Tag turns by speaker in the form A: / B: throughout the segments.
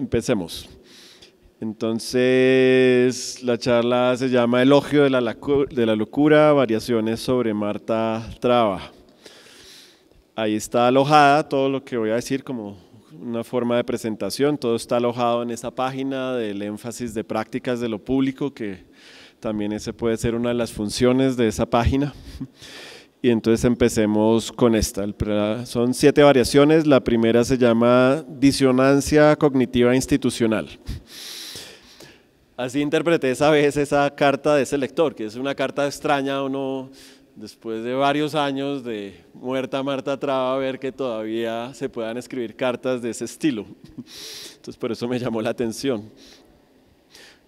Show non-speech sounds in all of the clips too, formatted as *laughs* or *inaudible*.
A: empecemos. Entonces, la charla se llama Elogio de la, de la locura, variaciones sobre Marta Traba. Ahí está alojada todo lo que voy a decir como una forma de presentación, todo está alojado en esa página del énfasis de prácticas de lo público, que también ese puede ser una de las funciones de esa página. Y entonces empecemos con esta. Son siete variaciones. La primera se llama disonancia cognitiva institucional. Así interpreté esa vez esa carta de ese lector, que es una carta extraña, uno después de varios años de muerta Marta Traba, ver que todavía se puedan escribir cartas de ese estilo. Entonces por eso me llamó la atención.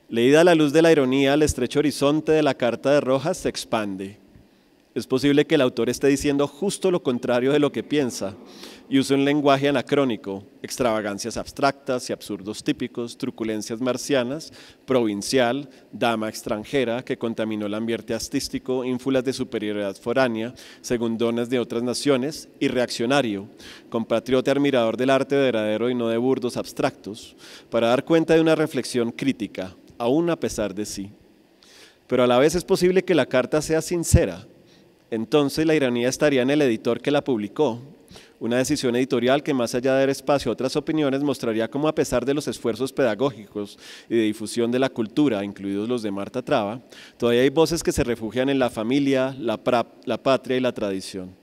A: Leída a la luz de la ironía, el estrecho horizonte de la carta de Rojas se expande es posible que el autor esté diciendo justo lo contrario de lo que piensa y use un lenguaje anacrónico, extravagancias abstractas y absurdos típicos, truculencias marcianas, provincial, dama extranjera que contaminó el ambiente artístico, ínfulas de superioridad foránea, segundones de otras naciones y reaccionario, compatriota admirador del arte verdadero y no de burdos abstractos, para dar cuenta de una reflexión crítica, aún a pesar de sí. Pero a la vez es posible que la carta sea sincera entonces la ironía estaría en el editor que la publicó, una decisión editorial que más allá de dar espacio a otras opiniones mostraría cómo a pesar de los esfuerzos pedagógicos y de difusión de la cultura, incluidos los de Marta Traba, todavía hay voces que se refugian en la familia, la patria y la tradición.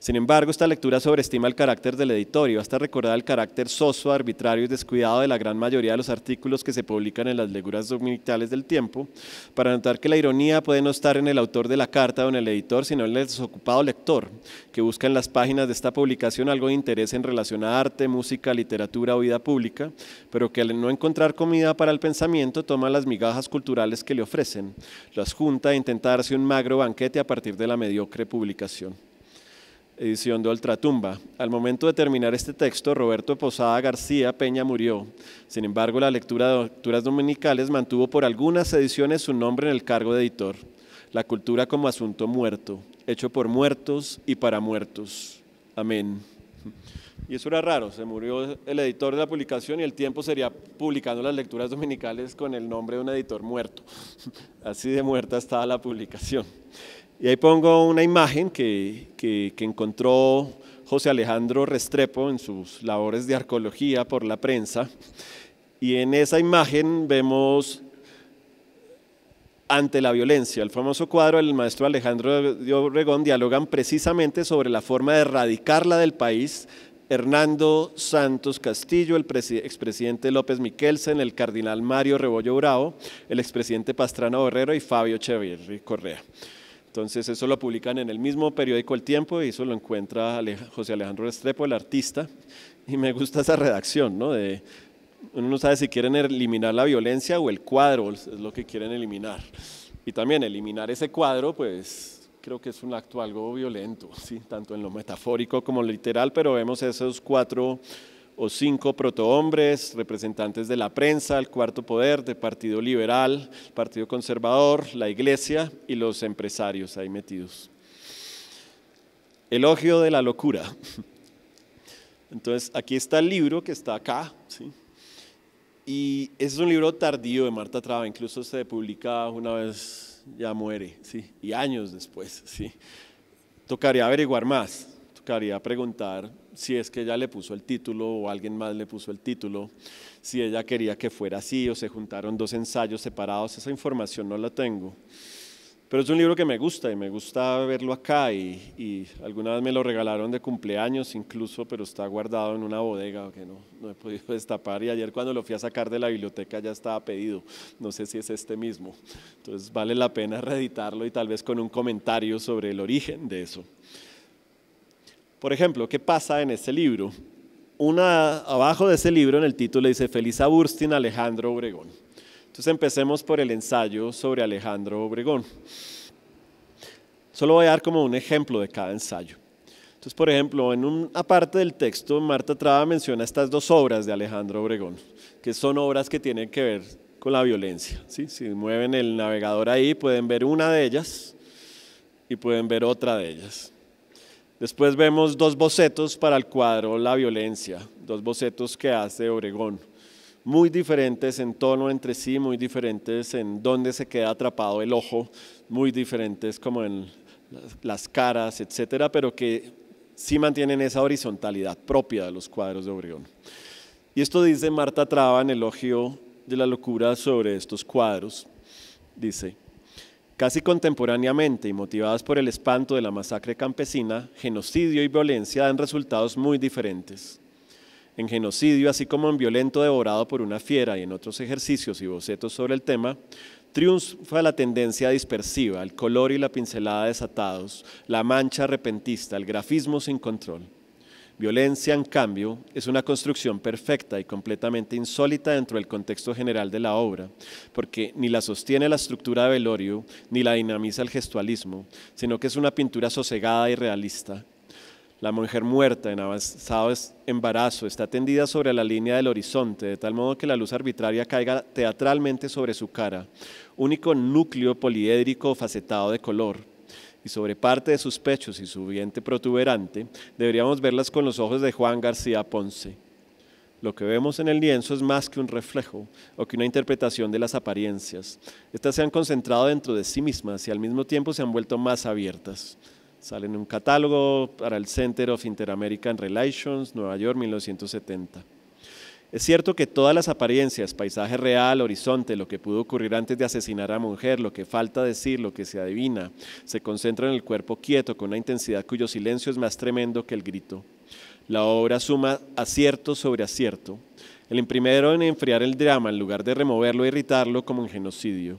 A: Sin embargo, esta lectura sobreestima el carácter del editorio, hasta recordar el carácter soso, arbitrario y descuidado de la gran mayoría de los artículos que se publican en las leguras dominicales del tiempo, para notar que la ironía puede no estar en el autor de la carta o en el editor, sino en el desocupado lector, que busca en las páginas de esta publicación algo de interés en relación a arte, música, literatura o vida pública, pero que al no encontrar comida para el pensamiento toma las migajas culturales que le ofrecen, las junta e intenta darse un magro banquete a partir de la mediocre publicación edición de Ultratumba. Al momento de terminar este texto, Roberto Posada García Peña murió. Sin embargo, la lectura de Lecturas Dominicales mantuvo por algunas ediciones su nombre en el cargo de editor. La cultura como asunto muerto, hecho por muertos y para muertos. Amén. Y eso era raro, se murió el editor de la publicación y el tiempo sería publicando las lecturas dominicales con el nombre de un editor muerto. *laughs* Así de muerta estaba la publicación. Y ahí pongo una imagen que, que, encontró José Alejandro Restrepo en sus labores de arqueología por la prensa. Y en esa imagen vemos ante la violencia. El famoso cuadro del maestro Alejandro de Obregón dialogan precisamente sobre la forma de erradicarla del país. Hernando Santos Castillo, el expresidente López Miquelsen, el cardinal Mario Rebollo Bravo, el expresidente Pastrana Borrero y Fabio Echeverri Correa. Entonces eso lo publican en el mismo periódico El Tiempo y eso lo encuentra José Alejandro Restrepo, el artista, y me gusta esa redacción, ¿no? De, uno no sabe si quieren eliminar la violencia o el cuadro, es lo que quieren eliminar. Y también eliminar ese cuadro, pues creo que es un acto algo violento, ¿sí? tanto en lo metafórico como literal, pero vemos esos cuatro o cinco protohombres, representantes de la prensa, el cuarto poder, de Partido Liberal, Partido Conservador, la Iglesia y los empresarios ahí metidos. Elogio de la locura. *laughs* Entonces, aquí está el libro que está acá, ¿sí? Y es un libro tardío de Marta Traba, incluso se publica una vez ya muere, ¿sí? Y años después, ¿sí? Tocaría averiguar más, tocaría preguntar si es que ella le puso el título o alguien más le puso el título, si ella quería que fuera así o se juntaron dos ensayos separados, esa información no la tengo. Pero es un libro que me gusta y me gusta verlo acá y, alguna vez me lo regalaron de cumpleaños incluso, pero está guardado en una bodega que no, no he podido *laughs* destapar y ayer cuando lo fui a sacar de la biblioteca ya estaba pedido, no sé si es este mismo. Entonces vale la pena *laughs* reeditarlo y tal vez con un comentario sobre el origen de eso. Por ejemplo, ¿qué pasa en ese libro? Una, abajo de ese libro en el título dice Felisa Burstin Alejandro Obregón. Entonces empecemos por el ensayo sobre Alejandro Obregón. Solo voy a dar como un ejemplo de cada ensayo. Entonces, por ejemplo, en una parte del texto, Marta Traba menciona estas dos obras de Alejandro Obregón, que son obras que tienen que ver con la violencia. ¿sí? Si mueven el navegador ahí, pueden ver una de ellas y pueden ver otra de ellas. Después vemos dos bocetos para el cuadro La violencia, dos bocetos que hace Obregón, muy diferentes en tono entre sí, muy diferentes en dónde se queda atrapado el ojo, muy diferentes como en las caras, etcétera, pero que sí mantienen esa horizontalidad propia de los cuadros de Obregón. Y esto dice Marta Traba en elogio de la locura sobre estos cuadros. Dice, Casi contemporáneamente y motivadas por el espanto de la masacre campesina, genocidio y violencia dan resultados muy diferentes. En genocidio, así como en violento devorado por una fiera y en otros ejercicios y bocetos sobre el tema, triunfa la tendencia dispersiva, el color y la pincelada desatados, la mancha repentista, el grafismo sin control. Violencia, en cambio, es una construcción perfecta y completamente insólita dentro del contexto general de la obra, porque ni la sostiene la estructura de velorio, ni la dinamiza el gestualismo, sino que es una pintura sosegada y realista. La mujer muerta en avanzado embarazo está tendida sobre la línea del horizonte, de tal modo que la luz arbitraria caiga teatralmente sobre su cara, único núcleo poliédrico facetado de color y sobre parte de sus pechos y su vientre protuberante, deberíamos verlas con los ojos de Juan García Ponce. Lo que vemos en el lienzo es más que un reflejo o que una interpretación de las apariencias. Estas se han concentrado dentro de sí mismas y al mismo tiempo se han vuelto más abiertas. Salen un catálogo para el Center of Inter-American Relations, Nueva York, 1970. Es cierto que todas las apariencias, paisaje real, horizonte, lo que pudo ocurrir antes de asesinar a mujer, lo que falta decir, lo que se adivina, se concentra en el cuerpo quieto con una intensidad cuyo silencio es más tremendo que el grito. La obra suma acierto sobre acierto. El primero en enfriar el drama en lugar de removerlo e irritarlo como un genocidio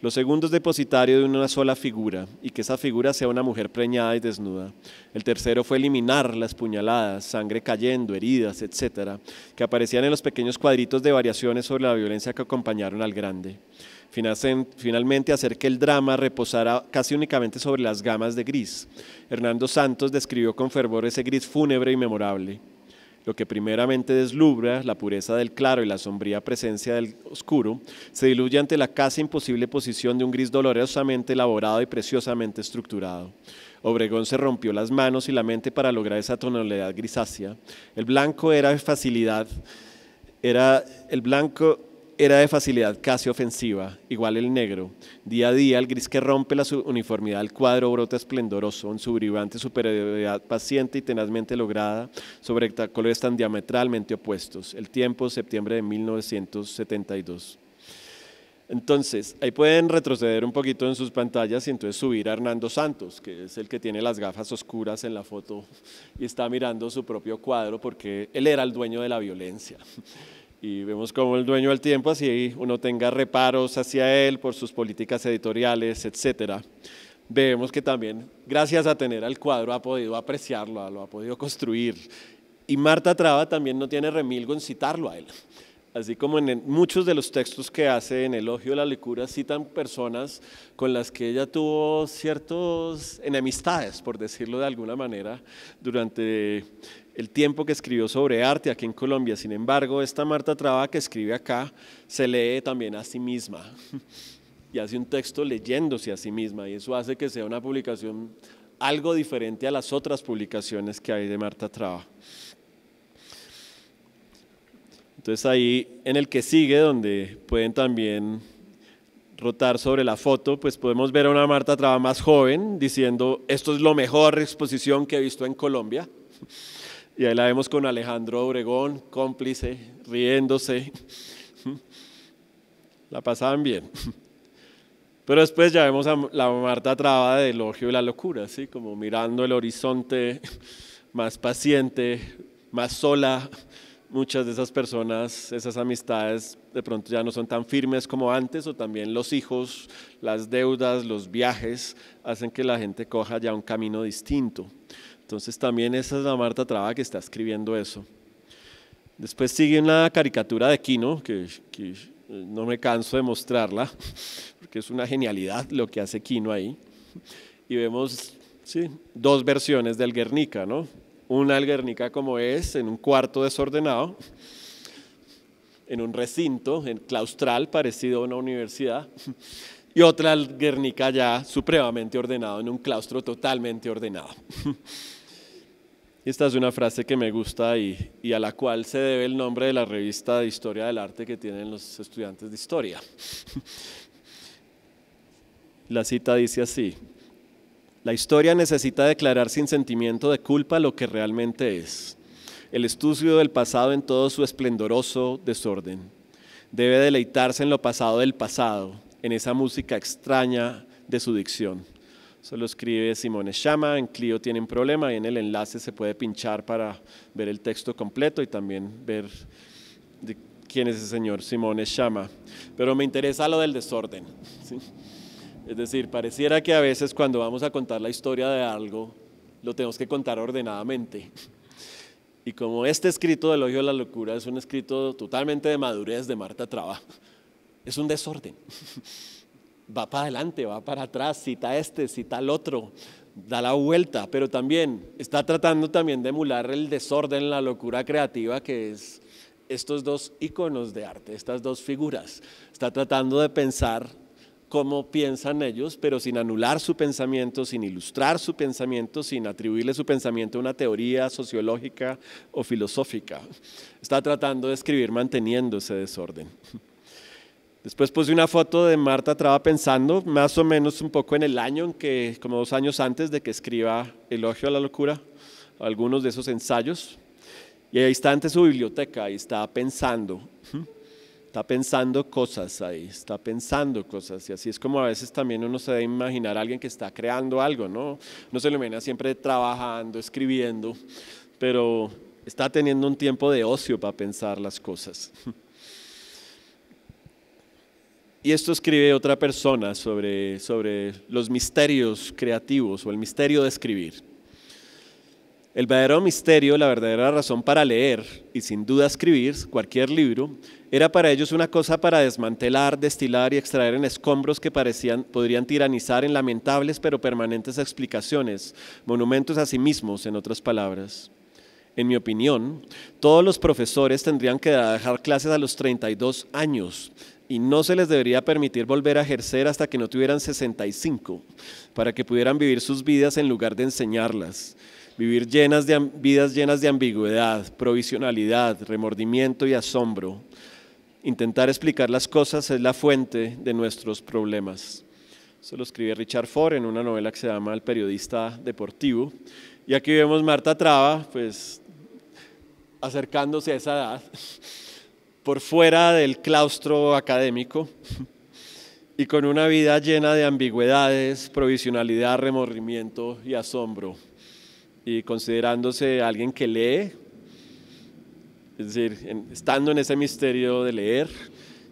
A: los segundos depositario de una sola figura, y que esa figura sea una mujer preñada y desnuda. El tercero fue eliminar las puñaladas, sangre cayendo, heridas, etcétera, que aparecían en los pequeños cuadritos de variaciones sobre la violencia que acompañaron al grande. Finalmente, hacer que el drama reposara casi únicamente sobre las gamas de gris. Hernando Santos describió con fervor ese gris fúnebre y memorable lo que primeramente deslumbra la pureza del claro y la sombría presencia del oscuro, se diluye ante la casi imposible posición de un gris dolorosamente elaborado y preciosamente estructurado. Obregón se rompió las manos y la mente para lograr esa tonalidad grisácea. El blanco era facilidad, era el blanco era de facilidad casi ofensiva, igual el negro. Día a día, el gris que rompe la uniformidad del cuadro brota esplendoroso en su brillante superioridad paciente y tenazmente lograda sobre colores tan diametralmente opuestos. El tiempo, septiembre de 1972. Entonces, ahí pueden retroceder un poquito en sus pantallas y entonces subir a Hernando Santos, que es el que tiene las gafas oscuras en la foto y está mirando su propio cuadro porque él era el dueño de la violencia y vemos como el dueño del tiempo, así uno tenga reparos hacia él por sus políticas editoriales, etcétera. Vemos que también, gracias a tener al cuadro, ha podido apreciarlo, lo ha podido construir. Y Marta Traba también no tiene remilgo en citarlo a él. Así como en muchos de los textos que hace en Elogio de la Licura, citan personas con las que ella tuvo ciertas enemistades, por decirlo de alguna manera, durante el tiempo que escribió sobre arte aquí en Colombia. Sin embargo, esta Marta Traba que escribe acá se lee también a sí misma *laughs* y hace un texto leyéndose a sí misma y eso hace que sea una publicación algo diferente a las otras publicaciones que hay de Marta Traba. Entonces ahí en el que sigue, donde pueden también rotar sobre la foto, pues podemos ver a una Marta Traba más joven diciendo, esto es lo mejor exposición que he visto en Colombia. Y ahí la vemos con Alejandro Obregón, cómplice, riéndose. La pasaban bien. Pero después ya vemos a la Marta Traba de elogio y la locura, así como mirando el horizonte, más paciente, más sola. Muchas de esas personas, esas amistades, de pronto ya no son tan firmes como antes, o también los hijos, las deudas, los viajes, hacen que la gente coja ya un camino distinto. Entonces también esa es la Marta Traba que está escribiendo eso. Después sigue una caricatura de Kino, que, eh, no me canso de mostrarla, *laughs* porque es una genialidad lo que hace Kino ahí. Y vemos dos versiones del Guernica, ¿no? Una alguernica Guernica como es, en un cuarto desordenado, en un recinto, en claustral, parecido a una universidad, *laughs* y otra el Guernica ya supremamente ordenado, en un claustro totalmente ordenado. *laughs* Esta es una frase que me gusta y, a la cual se debe el nombre de la revista de historia del arte que tienen los estudiantes de historia. *laughs* La cita dice así, la historia necesita declarar sin sentimiento de culpa lo que realmente es, el estudio del pasado en todo su esplendoroso desorden. Debe deleitarse en lo pasado del pasado, en esa música extraña de su dicción eso lo escribe Simone Schama, en Clio tienen problema y en el enlace se puede pinchar para ver el texto completo y también ver quién es el señor, Simone Schama, Pero me interesa lo del desorden. *laughs* Es decir, pareciera que a veces cuando vamos a contar la historia de algo, lo tenemos que contar ordenadamente. Y como este escrito de Elogio de la Locura es un escrito totalmente de madurez de Marta Traba, es un desorden. *laughs* va para adelante, va para atrás, cita este, cita al otro, da la vuelta, pero también está tratando también de emular el desorden, la locura creativa que es estos dos iconos de arte, estas dos figuras. Está tratando de pensar cómo piensan ellos, pero sin anular su pensamiento, sin ilustrar su pensamiento, sin atribuirle su pensamiento a una teoría sociológica o filosófica. Está tratando de escribir manteniendo ese desorden. Después puse una foto de Marta Traba pensando, más o menos un poco en el año, en que, como dos años antes de que escriba Elogio a la Locura, algunos de esos ensayos. Y ahí está ante su biblioteca, y está pensando, está pensando cosas ahí, está pensando cosas. Y así es como a veces también uno se debe imaginar a alguien que está creando algo, ¿no? No se lo imagina siempre trabajando, escribiendo, pero está teniendo un tiempo de ocio para pensar las cosas. Y esto escribe otra persona sobre, sobre los misterios creativos o el misterio de escribir. El verdadero misterio, la verdadera razón para leer y sin duda escribir cualquier libro, era para ellos una cosa para desmantelar, destilar y extraer en escombros que parecían, podrían tiranizar en lamentables pero permanentes explicaciones, monumentos a sí mismos, en otras palabras. En mi opinión, todos los profesores tendrían que dejar clases a los 32 años, y no se les debería permitir volver a ejercer hasta que no tuvieran 65, para que pudieran vivir sus vidas en lugar de enseñarlas, vivir llenas de, vidas llenas de ambigüedad, provisionalidad, remordimiento y asombro. Intentar explicar las cosas es la fuente de nuestros problemas. Eso lo escribe Richard Ford en una novela que se llama El periodista deportivo. Y aquí vemos Marta Traba, pues acercándose a esa edad por fuera del claustro académico y con una vida llena de ambigüedades, provisionalidad, remordimiento y asombro. Y considerándose alguien que lee, es decir, estando en ese misterio de leer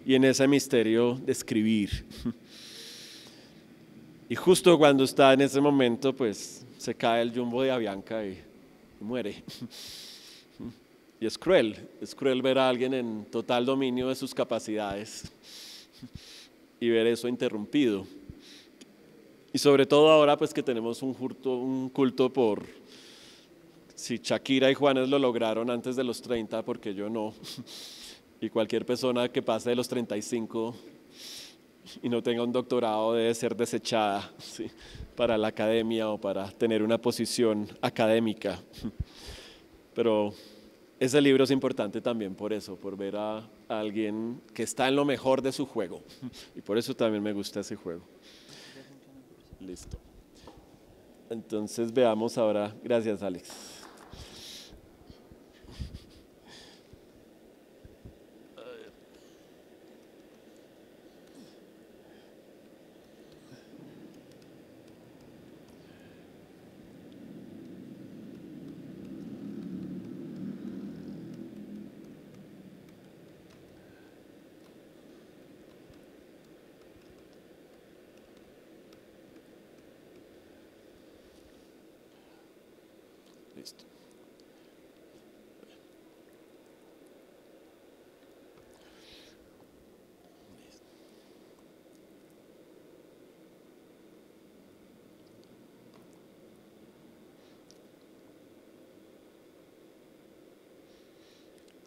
A: y en ese misterio de escribir. Y justo cuando está en ese momento, pues se cae el jumbo de Avianca y muere. Y es cruel, es cruel ver a alguien en total dominio de sus capacidades *laughs* y ver eso interrumpido. Y sobre todo ahora pues que tenemos un culto, por, si Shakira y Juanes lo lograron antes de los 30, porque yo no, *laughs* y cualquier persona que pase de los 35 y no tenga un doctorado debe ser desechada *laughs* para la academia o para tener una posición académica. Pero ese libro es importante también por eso, por ver a, alguien que está en lo mejor de su juego. Y por eso también me gusta ese juego. Listo. Entonces veamos ahora. Gracias, Alex.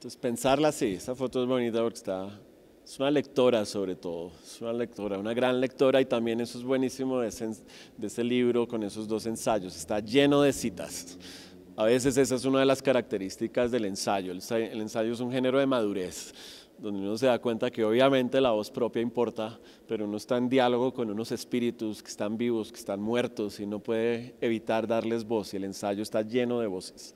A: Pues pensarla así, esa foto es bonita porque es una lectora sobre todo, es una lectora, una gran lectora y también eso es buenísimo de ese, de ese libro con esos dos ensayos, está lleno de citas. A veces esa es una de las características del ensayo, el ensayo es un género de madurez, donde uno se da cuenta que obviamente la voz propia importa, pero uno está en diálogo con unos espíritus que están vivos, que están muertos y no puede evitar darles voz y el ensayo está lleno de voces.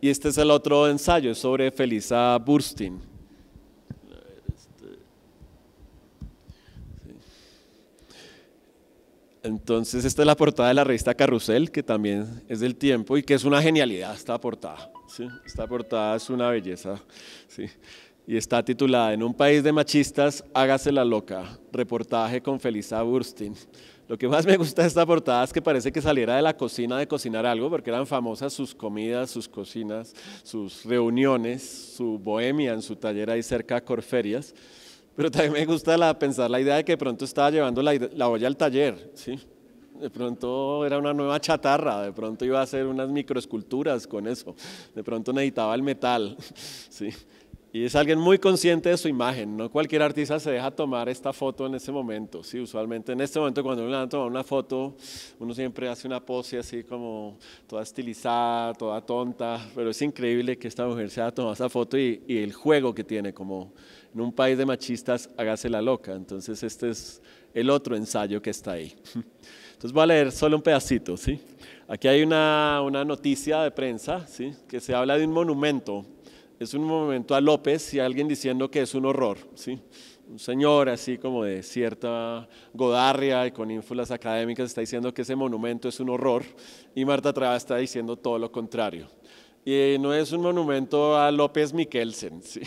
A: Y este es el otro ensayo sobre Felisa Burstin. Entonces, esta es la portada de la revista Carrusel, que también es del tiempo y que es una genialidad esta portada. Esta portada es una belleza. Y está titulada En un país de machistas, hágase la loca. Reportaje con Felisa Burstin. Lo que más me gusta de esta portada es que parece que saliera de la cocina de cocinar algo, porque eran famosas sus comidas, sus cocinas, sus reuniones, su bohemia en su taller ahí cerca a Corferias. Pero también me gusta la, pensar la idea de que de pronto estaba llevando la, la, olla al taller, ¿sí? De pronto era una nueva chatarra, de pronto iba a hacer unas microesculturas con eso, de pronto necesitaba el metal, *laughs* ¿sí? Y es alguien muy consciente de su imagen, no cualquier artista se deja tomar esta foto en ese momento, ¿sí? usualmente en este momento cuando uno le toma una foto, uno siempre hace una pose así como toda estilizada, toda tonta, pero es increíble que esta mujer se haya tomado esa foto y, el juego que tiene, como en un país de machistas, hágase la loca, entonces este es el otro ensayo que está ahí. *laughs* Entonces voy a leer solo un pedacito, ¿sí? Aquí hay una, una noticia de prensa, ¿sí? Que se habla de un monumento es un monumento a López y alguien diciendo que es un horror, ¿sí? Un señor así como de cierta godarria y con ínfulas académicas está diciendo que ese monumento es un horror y Marta Traba está diciendo todo lo contrario. Y no es un monumento a López Miquelsen, *laughs* ¿sí?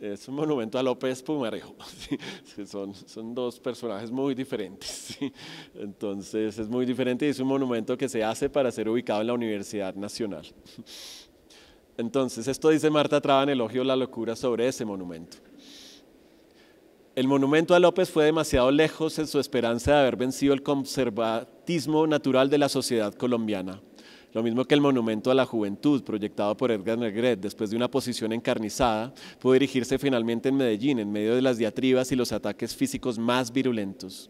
A: es un monumento a López Pumarejo. *laughs* ¿sí? Son, son dos personajes muy diferentes. *laughs* ¿sí? Entonces es muy diferente y es un monumento que se hace para ser ubicado en la Universidad Nacional. Entonces, esto dice Marta Traban, elogió la locura sobre ese monumento. El monumento a López fue demasiado lejos en su esperanza de haber vencido el conservatismo natural de la sociedad colombiana. Lo mismo que el monumento a la juventud, proyectado por Edgar Negret después de una posición encarnizada, pudo dirigirse finalmente en Medellín, en medio de las diatribas y los ataques físicos más virulentos.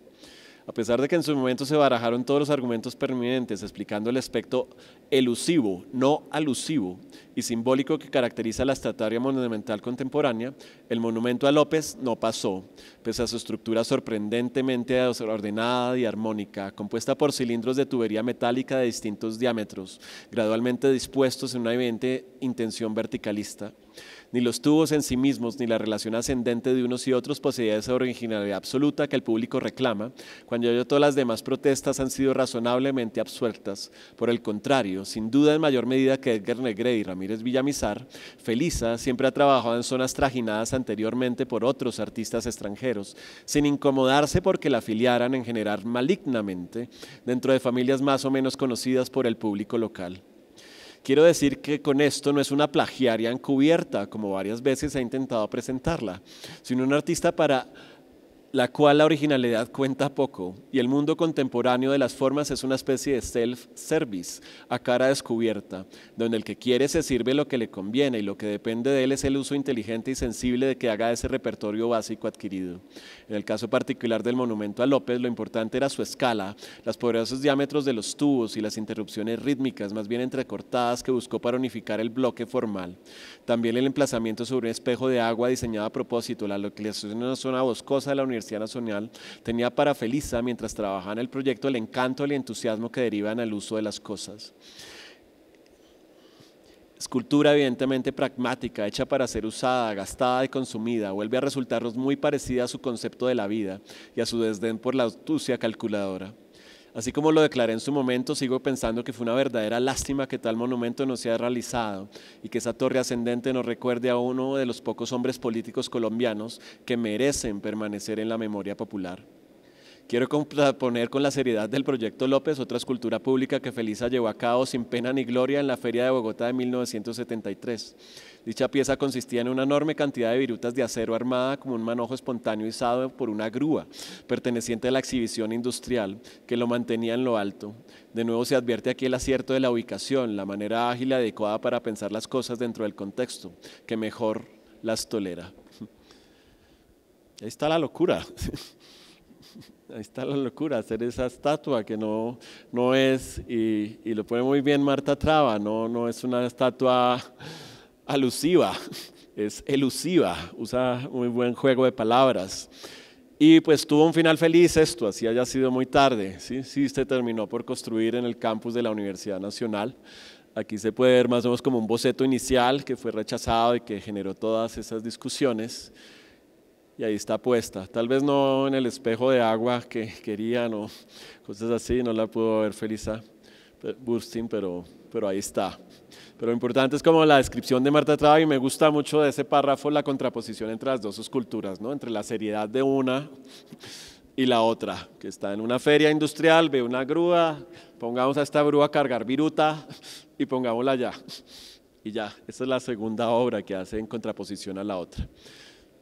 A: A pesar de que en su momento se barajaron todos los argumentos permanentes explicando el aspecto elusivo, no alusivo y simbólico que caracteriza la estatuaria monumental contemporánea, el monumento a López no pasó, pese a su estructura sorprendentemente ordenada y armónica, compuesta por cilindros de tubería metálica de distintos diámetros, gradualmente dispuestos en una evidente intención verticalista. Ni los tubos en sí mismos ni la relación ascendente de unos y otros poseía esa originalidad absoluta que el público reclama, cuando ya todas las demás protestas han sido razonablemente absueltas. Por el contrario, sin duda en mayor medida que Edgar Negre y Ramírez Villamizar, Felisa siempre ha trabajado en zonas trajinadas anteriormente por otros artistas extranjeros, sin incomodarse porque la afiliaran en general malignamente dentro de familias más o menos conocidas por el público local. Quiero decir que con esto no es una plagiaria encubierta, como varias veces he intentado presentarla, sino un artista para la cual la originalidad cuenta poco y el mundo contemporáneo de las formas es una especie de self-service a cara descubierta, donde el que quiere se sirve lo que le conviene y lo que depende de él es el uso inteligente y sensible de que haga ese repertorio básico adquirido. En el caso particular del monumento a López, lo importante era su escala, los poderosos diámetros de los tubos y las interrupciones rítmicas, más bien entrecortadas, que buscó para unificar el bloque formal. También el emplazamiento sobre un espejo de agua diseñado a propósito, la localización en una zona boscosa de la Universidad Cristiana tenía para Felisa, mientras trabajaba en el proyecto, el encanto y el entusiasmo que derivan al uso de las cosas. Escultura evidentemente pragmática, hecha para ser usada, gastada y consumida, vuelve a resultarnos muy parecida a su concepto de la vida y a su desdén por la astucia calculadora. Así como lo declaré en su momento, sigo pensando que fue una verdadera lástima que tal monumento no se haya realizado y que esa torre ascendente nos recuerde a uno de los pocos hombres políticos colombianos que merecen permanecer en la memoria popular. Quiero poner con la seriedad del proyecto López otra escultura pública que Felisa llevó a cabo sin pena ni gloria en la Feria de Bogotá de 1973. Dicha pieza consistía en una enorme cantidad de virutas de acero armada como un manojo espontáneo izado por una grúa, perteneciente a la exhibición industrial, que lo mantenía en lo alto. De nuevo se advierte aquí el acierto de la ubicación, la manera ágil y adecuada para pensar las cosas dentro del contexto, que mejor las tolera. *laughs* Ahí está la locura. *laughs* Ahí está la locura, hacer esa estatua que no, no es, y, lo pone muy bien Marta Traba, no, no es una estatua alusiva, es elusiva, usa muy buen juego de palabras. Y pues tuvo un final feliz esto, así haya sido muy tarde. Sí, sí se terminó por construir en el campus de la Universidad Nacional. Aquí se puede ver más o menos como un boceto inicial que fue rechazado y que generó todas esas discusiones y ahí está puesta. Tal vez no en el espejo de agua que querían o cosas así, no la pudo ver Felisa Bustin, pero, pero ahí está. Pero lo importante es como la descripción de Marta Traba y me gusta mucho de ese párrafo la contraposición entre las dos esculturas, ¿no? entre la seriedad de una y la otra, que está en una feria industrial, ve una grúa, pongamos a esta grúa a cargar viruta y pongámosla allá. Y ya, esa es la segunda obra que hace en contraposición a la otra.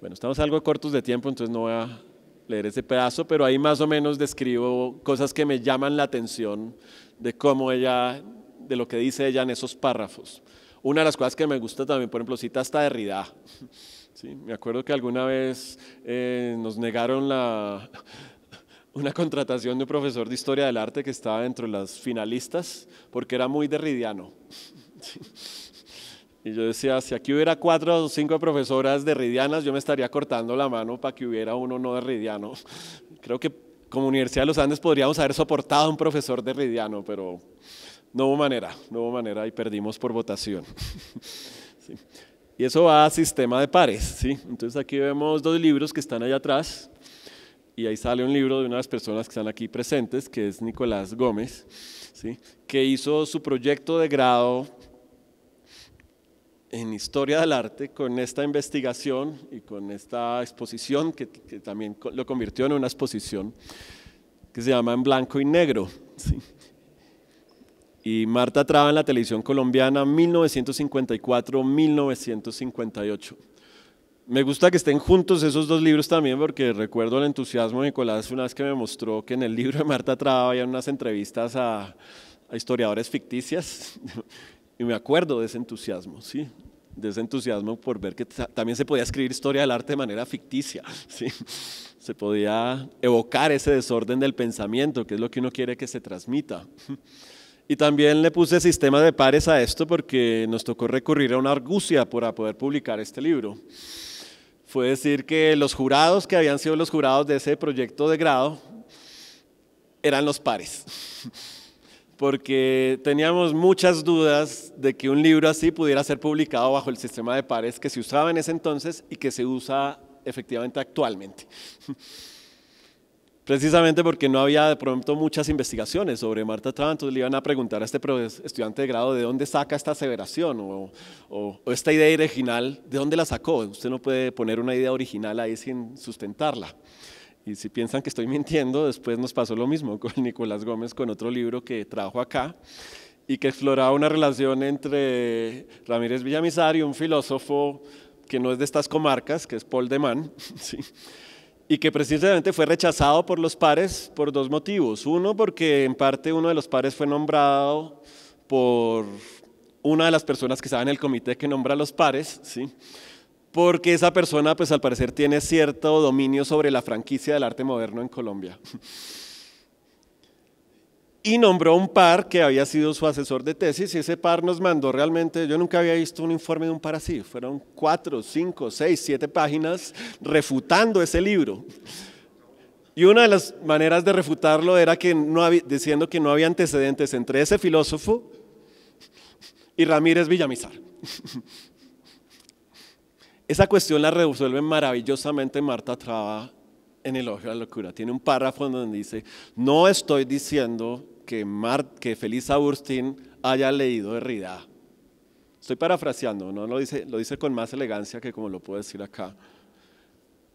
A: Bueno, estamos algo cortos de tiempo, entonces no voy a leer ese pedazo, pero ahí más o menos describo cosas que me llaman la atención de cómo ella, de lo que dice ella en esos párrafos. Una de las cosas que me gusta también, por ejemplo, cita hasta Derrida. *laughs* Sí, me acuerdo que alguna vez eh, nos negaron la, *laughs* una contratación de un profesor de historia del arte que estaba dentro de las finalistas porque era muy derridiano. *laughs* Sí. Y yo decía, si aquí hubiera cuatro o cinco profesoras de Ridianas, yo me estaría cortando la mano para que hubiera uno no de Ridiano. *laughs* Creo que como Universidad de los Andes podríamos haber soportado a un profesor de Ridiano, pero no hubo manera, no hubo manera y perdimos por votación. *laughs* Y eso va a sistema de pares, ¿sí? Entonces aquí vemos dos libros que están allá atrás y ahí sale un libro de una de las personas que están aquí presentes, que es Nicolás Gómez, que hizo su proyecto de grado en historia del arte con esta investigación y con esta exposición que, también lo convirtió en una exposición que se llama En Blanco y Negro. *laughs* Y Marta Traba en la televisión colombiana 1954-1958. Me gusta que estén juntos esos dos libros también porque recuerdo el entusiasmo de Nicolás una vez que me mostró que en el libro de Marta Traba había unas entrevistas a, a historiadores ficticias *laughs* Y me acuerdo de ese entusiasmo, ¿sí? De ese entusiasmo por ver que también se podía escribir historia del arte de manera ficticia, *laughs* ¿sí? Se podía evocar ese desorden del pensamiento, que es lo que uno quiere que se transmita. *laughs* Y también le puse sistema de pares a esto porque nos tocó recurrir a una argucia para poder publicar este libro. Fue decir que los jurados que habían sido los jurados de ese proyecto de grado eran los pares. *laughs* porque teníamos muchas dudas de que un libro así pudiera ser publicado bajo el sistema de pares que se usaba en ese entonces y que se usa efectivamente actualmente. Precisamente porque no había de pronto muchas investigaciones sobre Marta Traba, le iban a preguntar a este estudiante de grado de dónde saca esta aseveración o, o esta idea original, de dónde la sacó. Usted no puede poner una idea original ahí sin sustentarla. Y si piensan que estoy *laughs* mintiendo, después nos pasó lo mismo con *laughs* Nicolás Gómez, con otro libro que trajo acá y que exploraba una relación entre Ramírez Villamizar y un filósofo que no es de estas comarcas, que es Paul de Man, *laughs* ¿sí? y que precisamente fue rechazado por los pares por dos motivos. Uno, porque en parte uno de los pares fue nombrado por una de las personas que estaba en el comité que nombra a los pares, ¿sí? porque esa persona, pues al parecer, tiene cierto dominio sobre la franquicia del arte moderno en Colombia. *laughs* Y nombró un par que había sido su asesor de tesis y ese par nos mandó realmente, yo nunca había visto un informe de un par así, fueron cuatro, cinco, seis, siete páginas refutando ese libro. Y una de las maneras de refutarlo era que no había, diciendo que no había antecedentes entre ese filósofo y Ramírez Villamizar. *laughs* Esa cuestión la resuelve maravillosamente Marta Traba en el ojo de la locura. Tiene un párrafo donde dice, no estoy diciendo que, que Feliz Agustín haya leído Derrida. Estoy parafraseando, no lo dice, lo dice con más elegancia que como lo puedo decir acá.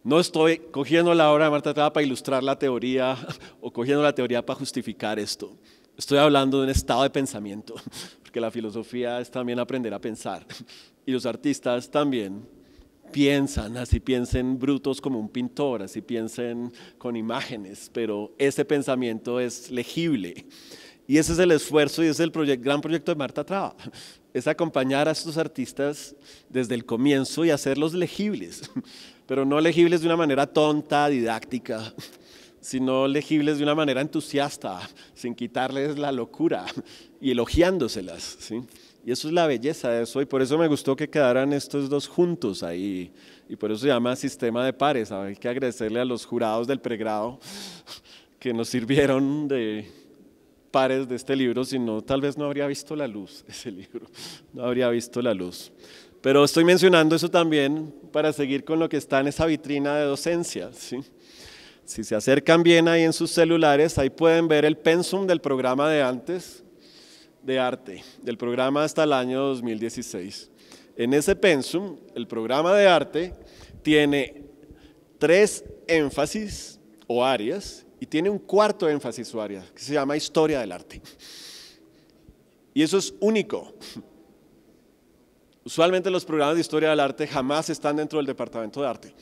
A: No estoy cogiendo la obra de Marta Traba para ilustrar la teoría *laughs* o cogiendo la teoría para justificar esto. Estoy hablando de un estado de pensamiento, *laughs* porque la filosofía es también aprender a pensar *laughs* y los artistas también piensan, así piensen brutos como un pintor, así piensen con imágenes, pero ese pensamiento es legible. Y ese es el esfuerzo y es el gran proyecto de Marta Traba, es acompañar a estos artistas desde el comienzo y hacerlos legibles, *laughs* pero no legibles de una manera tonta, didáctica, sino legibles de una manera entusiasta, sin quitarles la locura y elogiándoselas. ¿sí? Y eso es la belleza de eso, y por eso me gustó que quedaran estos dos juntos ahí, y por eso se llama sistema de pares. Hay que agradecerle a los jurados del pregrado *laughs* que nos sirvieron de pares de este libro, si no, tal vez no habría visto la luz ese libro, *laughs* no habría visto la luz. Pero estoy mencionando eso también para seguir con lo que está en esa vitrina de docencia. ¿sí? Si se acercan bien ahí en sus celulares, ahí pueden ver el pensum del programa de antes, de arte del programa hasta el año 2016. En ese pensum, el programa de arte tiene tres énfasis o áreas y tiene un cuarto énfasis o área que se llama historia del arte. Y eso es único. Usualmente los programas de historia del arte jamás están dentro del departamento de arte.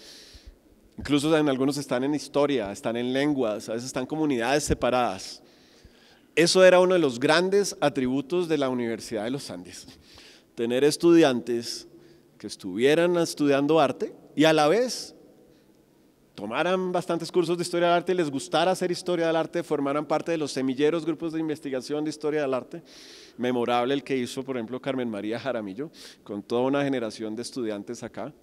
A: Incluso en algunos están en historia, están en lenguas, a veces están comunidades separadas. Eso era uno de los grandes atributos de la Universidad de los Andes, tener estudiantes que estuvieran estudiando arte y a la vez tomaran bastantes cursos de historia del arte, les gustara hacer historia del arte, formaran parte de los semilleros grupos de investigación de historia del arte, memorable el que hizo, por ejemplo, Carmen María Jaramillo, con toda una generación de estudiantes acá.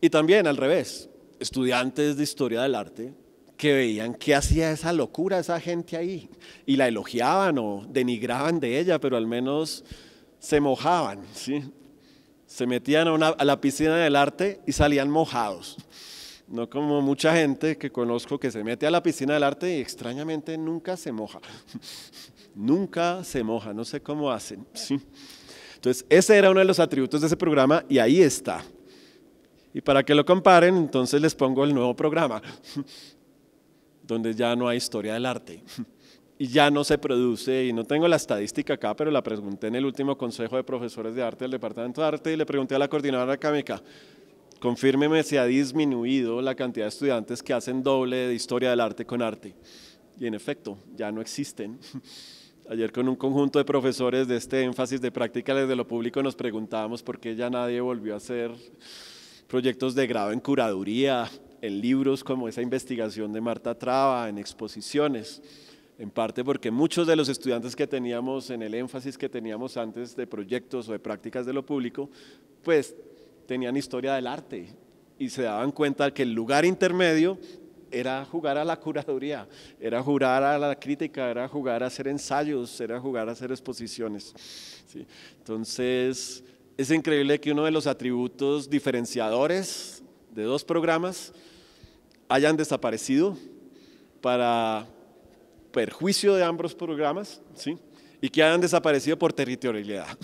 A: Y también al revés, estudiantes de historia del arte que veían qué hacía esa locura esa gente ahí y la elogiaban o denigraban de ella, pero al menos se mojaban, ¿sí? Se metían a, a la piscina del arte y salían mojados. No como mucha gente que conozco que se mete a la piscina del arte y extrañamente nunca se moja. *laughs* nunca se moja, no sé cómo hacen, ¿sí? Entonces, ese era uno de los atributos de ese programa y ahí está. Y para que lo comparen, entonces les pongo el nuevo programa. *laughs* donde ya no hay historia del arte y ya no se produce, y no tengo la estadística acá, pero la pregunté en el último Consejo de Profesores de Arte del Departamento de Arte y le pregunté a la coordinadora académica, confírmeme si ha disminuido la cantidad de estudiantes que hacen doble de historia del arte con arte. Y en efecto, ya no existen. *laughs* Ayer con un conjunto de profesores de este énfasis de práctica desde lo público nos preguntábamos por qué ya nadie volvió a hacer proyectos de grado en curaduría, en libros como esa investigación de Marta Traba, en exposiciones, en parte porque muchos de los estudiantes que teníamos en el énfasis que teníamos antes de proyectos o de prácticas de lo público, pues tenían historia del arte y se daban cuenta que el lugar intermedio era jugar a la curaduría, era jugar a la crítica, era jugar a hacer ensayos, era jugar a hacer exposiciones. Entonces, es increíble que uno de los atributos diferenciadores de dos programas hayan desaparecido para perjuicio de ambos programas, ¿sí? y que hayan desaparecido por territorialidad. *laughs*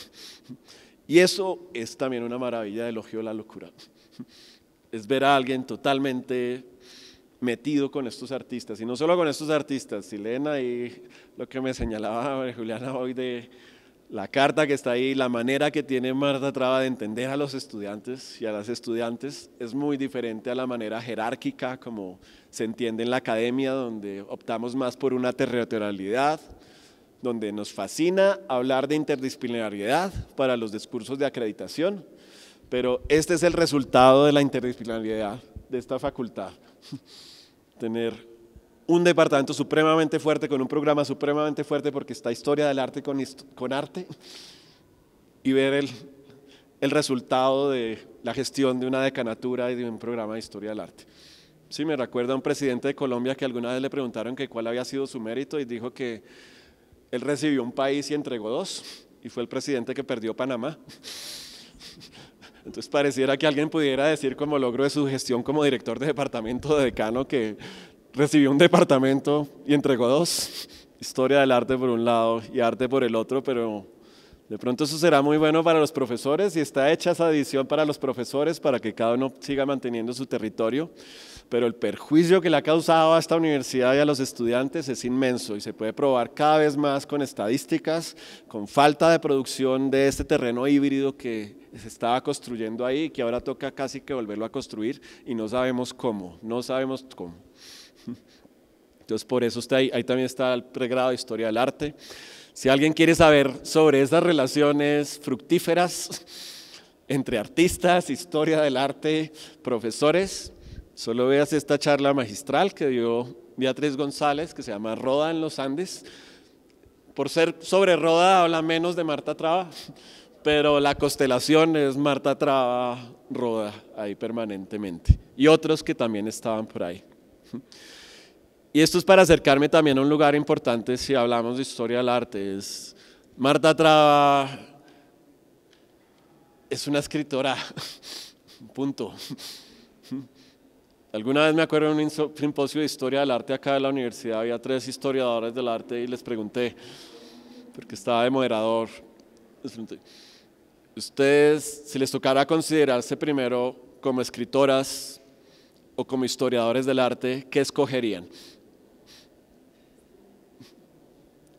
A: Y eso es también una maravilla de elogio de la locura. *laughs* Es ver a alguien totalmente metido con estos artistas, y no solo con estos artistas, si y lo que me señalaba Juliana hoy de la carta que está ahí, la manera que tiene Marta Traba de entender a los estudiantes y a las estudiantes es muy diferente a la manera jerárquica como se entiende en la academia, donde optamos más por una territorialidad, donde nos fascina hablar de interdisciplinariedad para los discursos de acreditación, pero este es el resultado de la interdisciplinariedad de esta facultad, *laughs* tener un departamento supremamente fuerte, con un programa supremamente fuerte, porque está historia del arte con, con arte, y ver el, el, resultado de la gestión de una decanatura y de un programa de historia del arte. Sí, me recuerda a un presidente de Colombia que alguna vez le preguntaron que cuál había sido su mérito y dijo que él recibió un país y entregó dos, y fue el presidente que perdió Panamá. Entonces pareciera que alguien pudiera decir como logro de su gestión como director de departamento de decano que recibió un departamento y entregó dos. Historia del arte por un lado y arte por el otro, pero de pronto eso será muy bueno para los profesores y está hecha esa edición para los profesores para que cada uno siga manteniendo su territorio, pero el perjuicio que le ha causado a esta universidad y a los estudiantes es inmenso y se puede probar cada vez más con estadísticas, con falta de producción de este terreno híbrido que se estaba construyendo ahí y que ahora toca casi que volverlo a construir y no sabemos cómo, no sabemos cómo. Entonces, por eso está ahí, también está el pregrado de Historia del Arte. Si alguien quiere saber sobre esas relaciones fructíferas entre artistas, historia del arte, profesores, solo veas esta charla magistral que dio Beatriz González, que se llama Roda en los Andes. Por ser sobre Roda habla menos de Marta Traba, pero la constelación es Marta Traba Roda ahí permanentemente. Y otros que también estaban por ahí. Y esto es para acercarme también a un lugar importante si hablamos de historia del arte. Es Marta Traba es una escritora, *laughs* punto. Alguna vez me acuerdo en un simposio de historia del arte acá de la universidad, había tres historiadores del arte y les pregunté, porque estaba de moderador, ustedes, si les tocara considerarse primero como escritoras o como historiadores del arte, ¿qué escogerían?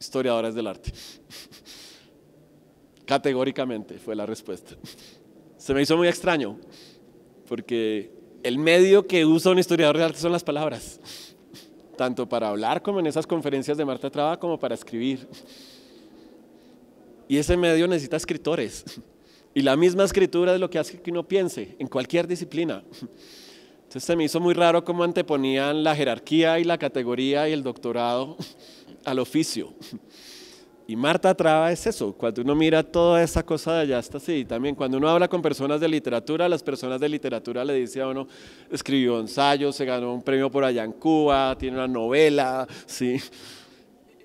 A: historiadores del arte. *laughs* Categóricamente fue la respuesta. Se me hizo muy extraño, porque el medio que usa un historiador de arte son las palabras, tanto para hablar como en esas conferencias de Marta Traba como para escribir. Y ese medio necesita escritores. Y la misma escritura es lo que hace que uno piense en cualquier disciplina. Entonces se me hizo muy raro cómo anteponían la jerarquía y la categoría y el doctorado al oficio. Y Marta Traba es eso, cuando uno mira toda esa cosa de allá está así, también cuando uno habla con personas de literatura, las personas de literatura le dicen a uno, escribió ensayos, se ganó un premio por allá en Cuba, tiene una novela, ¿sí?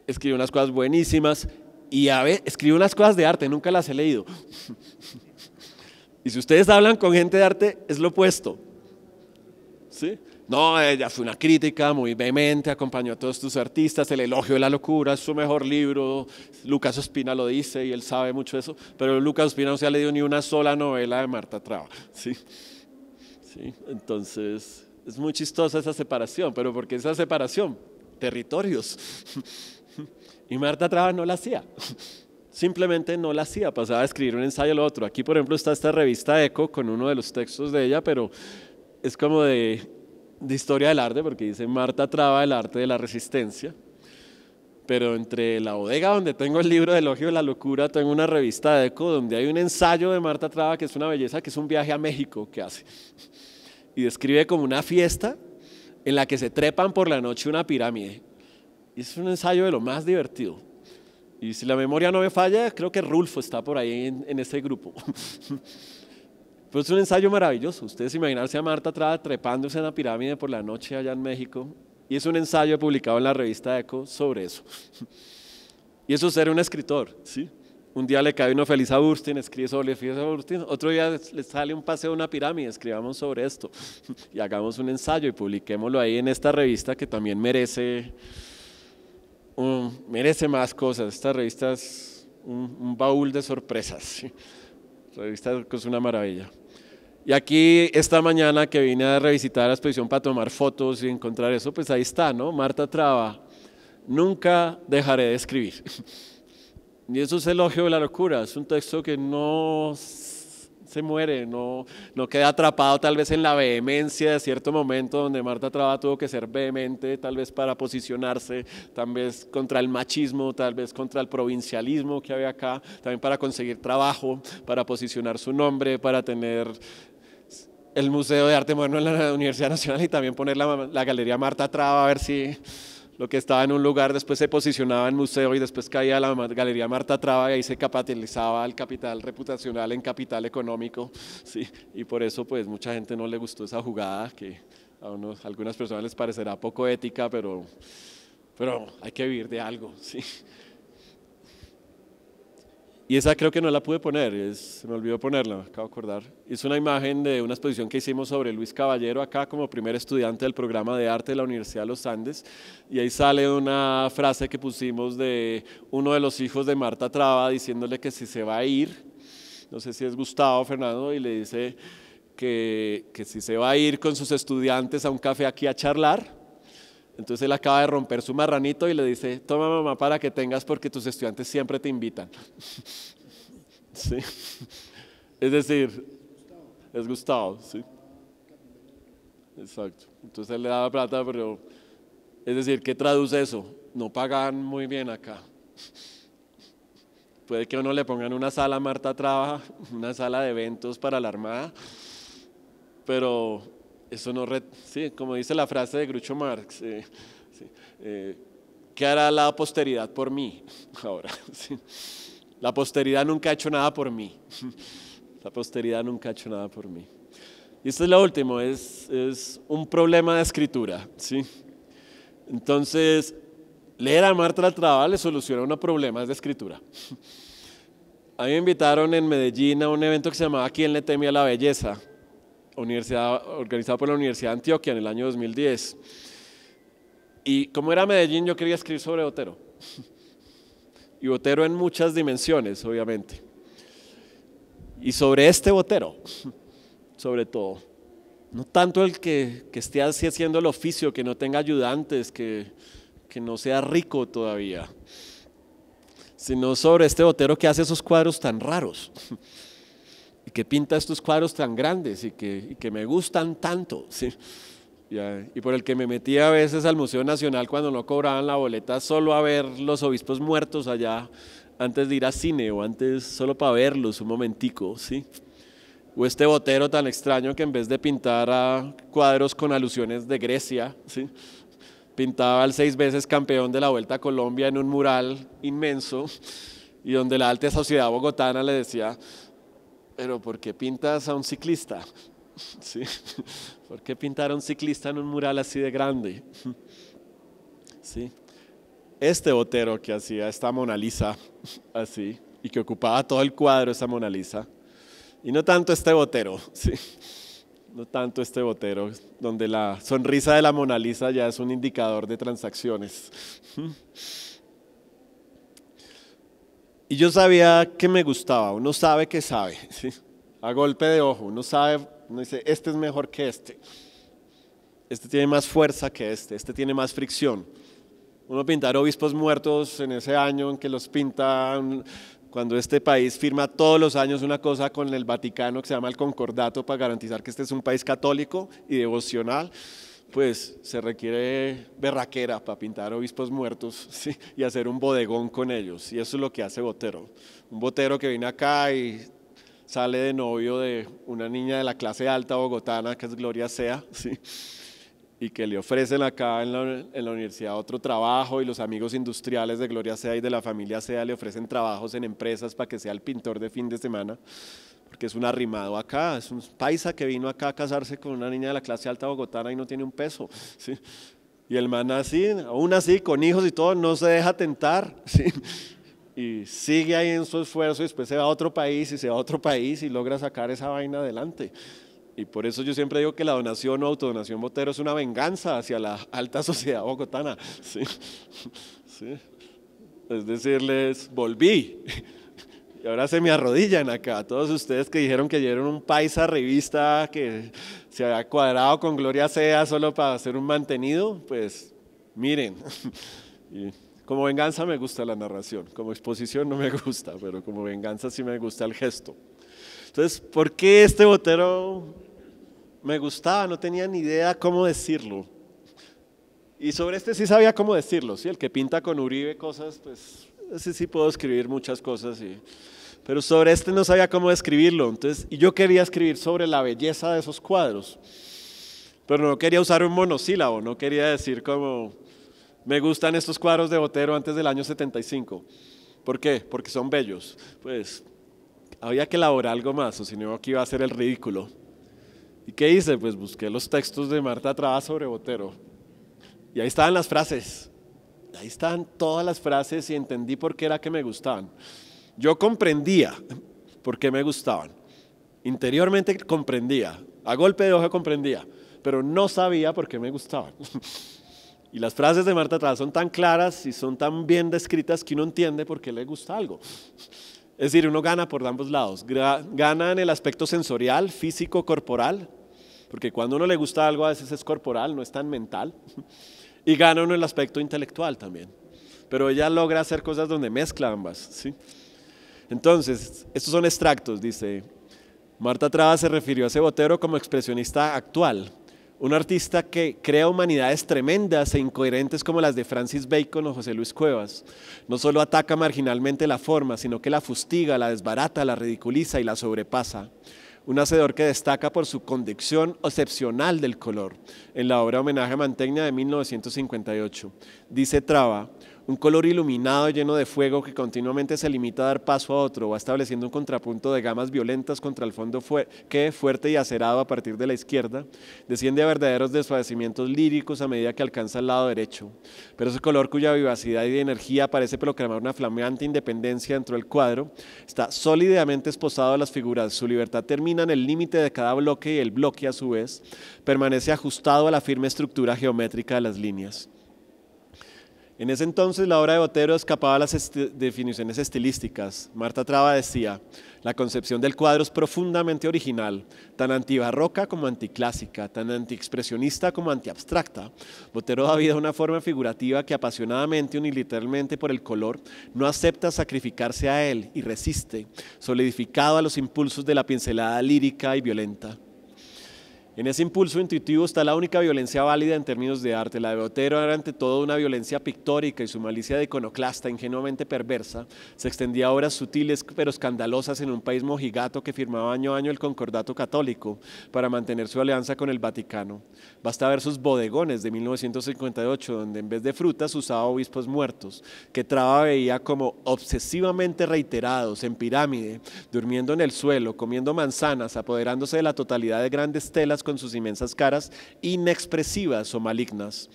A: escribió unas cosas buenísimas y a ver, escribió unas cosas de arte, nunca las he leído. *laughs* Y si ustedes hablan con gente de arte, es lo opuesto. ¿Sí? No, ella fue una crítica muy vehemente, acompañó a todos tus artistas, el elogio de la locura, es su mejor libro, Lucas Ospina lo dice y él sabe mucho de eso, pero Lucas Ospina no se ha leído ni una sola novela de Marta Traba, *laughs* ¿sí? ¿Sí? Entonces, es muy chistosa esa separación, pero qué esa separación, territorios, *laughs* y Marta Traba no la hacía. *laughs* Simplemente no la hacía, pasaba a escribir un ensayo al otro. Aquí, por ejemplo, está esta revista Eco con uno de los textos de ella, pero es como de de historia del arte, porque dice Marta Traba, el arte de la resistencia. Pero entre la bodega donde tengo el libro de Elogio de la Locura, tengo una revista de Eco donde hay un ensayo de Marta Traba que es una belleza, que es un viaje a México que hace. *laughs* Y describe como una fiesta en la que se trepan por la noche una pirámide. Y es un ensayo de lo más divertido. Y si la memoria no me falla, creo que Rulfo está por ahí en, en ese grupo. *laughs* pues es un ensayo maravilloso. Ustedes imaginarse a Marta Trada trepándose en la pirámide por la noche allá en México. Y es un ensayo publicado en la revista Eco sobre eso. *laughs* Y eso es ser un escritor, ¿sí? Un día le cae uno feliz a Burstyn, escribe sobre feliz a Otro día le sale un paseo a una pirámide, escribamos sobre esto. *laughs* Y hagamos un ensayo y publiquémoslo ahí en esta revista que también merece, merece más cosas. Esta revista es un, baúl de sorpresas. La *laughs* revista es una maravilla. Y aquí esta mañana que vine a revisitar la exposición para tomar fotos y encontrar eso, pues ahí está, ¿no? Marta Traba, nunca dejaré de escribir. *laughs* Y eso es elogio de la locura, es un texto que no se muere, no, queda atrapado tal vez en la vehemencia de cierto momento donde Marta Traba tuvo que ser vehemente, tal vez para posicionarse, tal vez contra el machismo, tal vez contra el provincialismo que había acá, también para conseguir trabajo, para posicionar su nombre, para tener el Museo de Arte Moderno en la Universidad Nacional y también poner la, la, Galería Marta Traba a ver si lo que estaba en un lugar después se posicionaba en museo y después caía la Galería Marta Traba y ahí se capitalizaba el capital reputacional en capital económico. *laughs* ¿sí? Y por eso pues mucha gente no le gustó esa jugada que a, unos, algunas personas les parecerá poco ética, pero, pero hay que vivir de algo. *laughs* ¿sí? Y esa creo que no la pude poner, es, me olvidó ponerla, acabo de acordar. Es una imagen de una exposición que hicimos sobre Luis Caballero acá como primer estudiante del programa de arte de la Universidad de los Andes. Y ahí sale una frase que pusimos de uno de los hijos de Marta Traba diciéndole que si se va a ir, no sé si es Gustavo Fernando, y le dice que si se va a ir con sus estudiantes a un café aquí a charlar, entonces él acaba de romper su marranito y le dice, toma mamá para que tengas porque tus estudiantes siempre te invitan. *laughs* ¿Sí? Es decir, es Gustavo, ¿sí? Exacto. Entonces él le daba plata, pero... Es decir, ¿qué traduce eso? No pagan muy bien acá. *laughs* Puede que uno le pongan una sala, Marta trabaja, *laughs* una sala de eventos para la Armada, pero eso no, sí, como dice la frase de Grucho Marx, eh, eh, ¿qué hará la posteridad por mí? *laughs* Ahora, sí. la posteridad nunca ha hecho nada por mí. *laughs* La posteridad nunca ha hecho nada por mí. Y esto es lo último, es, es un problema de escritura. ¿sí? Entonces, leer a Marta la le soluciona unos problemas de escritura. *laughs* A mí me invitaron en Medellín a un evento que se llamaba ¿Quién le temía a la belleza? universidad, organizado por la Universidad de Antioquia en el año 2010. Y como era Medellín, yo quería escribir sobre Botero. *laughs* Y Botero en muchas dimensiones, obviamente. Y sobre este Botero, *laughs* sobre todo. No tanto el que, que esté haciendo el oficio, que no tenga ayudantes, que, que no sea rico todavía, sino sobre este Botero que hace esos cuadros tan raros *laughs* que pinta estos cuadros tan grandes y que, que me gustan tanto. *laughs* ¿sí? Y, por el que me metía a veces al Museo Nacional cuando no cobraban la boleta solo a ver los obispos muertos allá antes de ir a cine o antes solo para verlos un momentico, ¿sí? O este botero tan extraño que en vez de pintar cuadros con alusiones de Grecia, ¿sí? pintaba al seis veces campeón de la Vuelta a Colombia en un mural inmenso y donde la alta sociedad bogotana le decía, pero ¿por qué pintas a un ciclista? *laughs* ¿Sí? ¿Por qué pintar a un ciclista en un mural así de grande? *laughs* ¿Sí? Este botero que hacía esta Mona Lisa *laughs* así y que ocupaba todo el cuadro esa Mona Lisa. Y no tanto este botero, ¿sí? no tanto este botero, donde la sonrisa de la Mona Lisa ya es un indicador de transacciones. Y yo sabía que me gustaba, uno sabe que sabe, *laughs* a golpe de ojo, uno sabe, uno dice, este es mejor que este, este tiene más fuerza que este, este tiene más fricción. Uno pintar obispos muertos en ese año en que los pintan, cuando este país firma todos los años una cosa con el Vaticano que se llama el Concordato para garantizar que este es un país católico y devocional pues se requiere berraquera para pintar obispos muertos *laughs* y hacer un bodegón con ellos. Y eso es lo que hace Botero. Un Botero que viene acá y sale de novio de una niña de la clase alta bogotana, que es Gloria Sea, *laughs* y que le ofrecen acá en la, en la universidad otro trabajo y los amigos industriales de Gloria Sea y de la familia Sea le ofrecen trabajos en empresas para que sea el pintor de fin de semana que es un arrimado acá, es un paisa que vino acá a casarse con una niña de la clase alta bogotana y no tiene un peso. *laughs* ¿sí? Y el man así, aún así, con hijos y todo, no se deja tentar. *laughs* ¿sí? Y sigue ahí en su esfuerzo y después se va a otro país y se va a otro país y logra sacar esa vaina adelante. Y por eso yo siempre digo que la donación o autodonación Botero es una venganza hacia la alta *laughs* sociedad bogotana. ¿sí? ¿Sí? Es decirles, volví, y ahora se me arrodillan acá, todos ustedes que dijeron que dieron un paisa revista que se había cuadrado con Gloria Sea solo para hacer un mantenido, pues miren. *laughs* Y como venganza me gusta la narración, como exposición no me gusta, pero como venganza sí me gusta el gesto. Entonces, ¿por qué este botero me gustaba? No tenía ni idea cómo decirlo. Y sobre este sí sabía cómo decirlo, ¿sí? El que pinta con Uribe cosas, pues Sí, sí puedo escribir muchas cosas, y, pero sobre este no sabía cómo escribirlo. Entonces, y yo quería escribir sobre la belleza de esos cuadros, pero no quería usar un monosílabo, no quería decir como, me gustan estos cuadros de Botero antes del año 75. ¿Por qué? Porque son bellos. Pues había que elaborar algo más, o si no, aquí iba a ser el ridículo. ¿Y qué hice? Pues busqué los textos de Marta Traba sobre Botero. Y ahí estaban las frases. Ahí están todas las frases y entendí por qué era que me gustaban. Yo comprendía por qué me gustaban. Interiormente comprendía. A golpe de ojo comprendía. Pero no sabía por qué me gustaban. *laughs* Y las frases de Marta Atrás son tan claras y son tan bien descritas que uno entiende por qué le gusta algo. Es decir, uno gana por ambos lados. Gana en el aspecto sensorial, físico, corporal, porque cuando uno le gusta algo a veces es corporal, no es tan mental. *laughs* Y gana uno el aspecto intelectual también. Pero ella logra hacer cosas donde mezcla ambas. ¿sí? Entonces, estos son extractos, dice. Marta Traba se refirió a Botero como expresionista actual, un artista que crea humanidades tremendas e incoherentes como las de Francis Bacon o José Luis Cuevas. No solo ataca marginalmente la forma, sino que la fustiga, la desbarata, la ridiculiza y la sobrepasa un hacedor que destaca por su condición excepcional del color en la obra Homenaje a Mantegna de 1958. Dice Traba, un color iluminado lleno de fuego que continuamente se limita a dar paso a otro, va estableciendo un contrapunto de gamas violentas contra el fondo que, fuerte y acerado a partir de la izquierda, desciende a verdaderos desfadecimientos líricos a medida que alcanza el lado derecho. Pero ese color cuya vivacidad y energía parece proclamar una flameante independencia dentro del cuadro, está sólidamente esposado a las figuras. Su libertad termina en el límite de cada bloque y el bloque, a su vez, permanece ajustado a la firme estructura geométrica de las líneas. En ese entonces la obra de Botero escapaba a las definiciones estilísticas. Marta Traba decía, la concepción del cuadro es profundamente original, tan antibarroca como anticlásica, tan antiexpresionista como antiabstracta. Botero da vida a una forma figurativa que apasionadamente, uniliteralmente por el color, no acepta sacrificarse a él y resiste, solidificado a los impulsos de la pincelada lírica y violenta. En ese impulso intuitivo está la única violencia válida en términos de arte. La de Botero era ante todo una violencia pictórica y su malicia de iconoclasta ingenuamente perversa se extendía a obras sutiles pero escandalosas en un país mojigato que firmaba año a año el concordato católico para mantener su alianza con el Vaticano. Basta ver sus bodegones de 1958 donde en vez de frutas usaba obispos muertos que Traba veía como obsesivamente reiterados en pirámide, durmiendo en el suelo, comiendo manzanas, apoderándose de la totalidad de grandes telas con sus inmensas caras inexpresivas o malignas.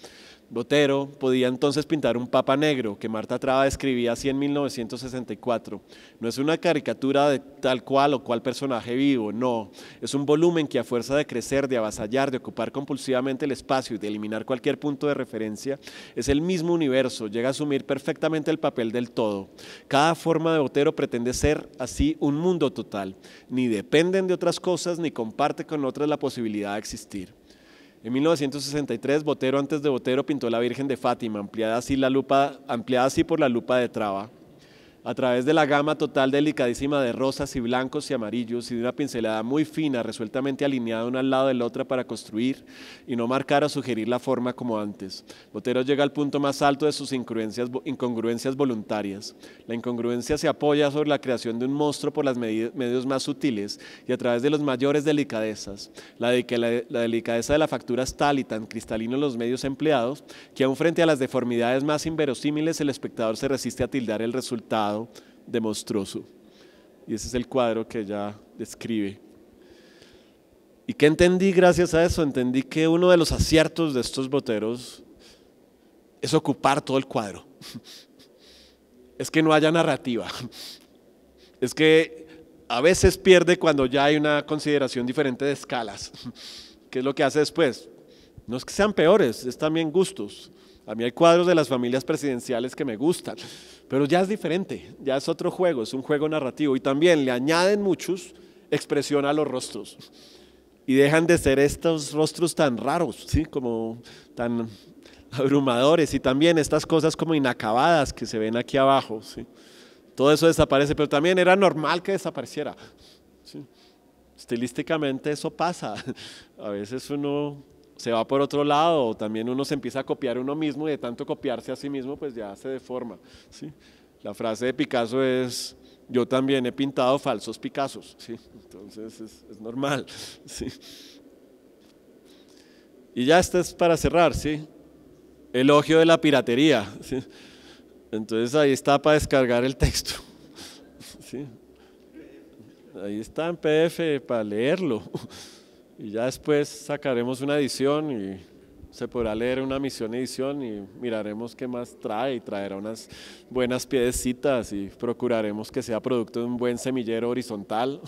A: Botero podía entonces pintar un papa negro que Marta Traba describía así en 1964. No es una caricatura de tal cual o cual personaje vivo, no. Es un volumen que a fuerza de crecer, de avasallar, de ocupar compulsivamente el espacio y de eliminar cualquier punto de referencia, es el mismo universo, llega a asumir perfectamente el papel del todo. Cada forma de Botero pretende ser así un mundo total. Ni dependen de otras cosas ni comparte con otras la posibilidad de existir. En 1963, Botero antes de Botero pintó la Virgen de Fátima, ampliada así, ampliada así por la lupa de Traba a través de la gama total delicadísima de rosas y blancos y amarillos y de una pincelada muy fina, resueltamente alineada una al lado de la otra para construir y no marcar o sugerir la forma como antes. Botero llega al punto más alto de sus incongruencias, voluntarias. La incongruencia se apoya sobre la creación de un monstruo por los medios más sutiles y a través de los mayores delicadezas. La, delicadeza de la factura es tal y tan cristalino los medios empleados que aun frente a las deformidades más inverosímiles el espectador se resiste a tildar el resultado de Y ese es el cuadro que ella describe. ¿Y qué entendí gracias a eso? Entendí que uno de los aciertos de estos boteros es ocupar todo el cuadro. *laughs* Es que no haya narrativa. Es que a veces pierde cuando ya hay una consideración diferente de escalas. *laughs* ¿Qué es lo que hace después? No es que sean peores, es también gustos. A mí hay cuadros de las familias presidenciales que me gustan. Pero ya es diferente, ya es otro juego, es un juego narrativo. Y también le añaden muchos expresión a los rostros. Y dejan de ser estos rostros tan raros, ¿sí? como tan abrumadores. Y también estas cosas como inacabadas que se ven aquí abajo. ¿sí? Todo eso desaparece, pero también era normal que desapareciera. ¿sí? Estilísticamente eso pasa. *laughs* A veces uno se va por otro lado, o también uno se empieza a copiar uno mismo y de tanto copiarse a sí mismo, pues ya se deforma. ¿sí? La frase de Picasso es, yo también he pintado falsos Picassos, ¿sí? entonces es, normal. *laughs* ¿sí? Y ya está es para cerrar, ¿sí? elogio de la piratería. *laughs* ¿sí? Entonces ahí está para descargar el texto. *laughs* ¿sí? Ahí está en PDF para leerlo. Y ya después sacaremos una edición y se podrá leer una misión edición y miraremos qué más trae y traerá unas buenas piedecitas y procuraremos que sea producto de un buen semillero horizontal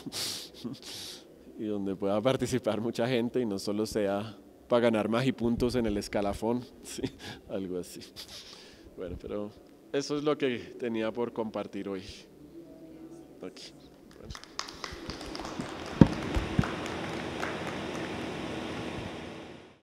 A: *laughs* y donde pueda participar mucha gente y no solo sea para ganar más puntos en el escalafón, *laughs* algo así. Bueno, pero eso es lo que tenía por compartir hoy. Aquí.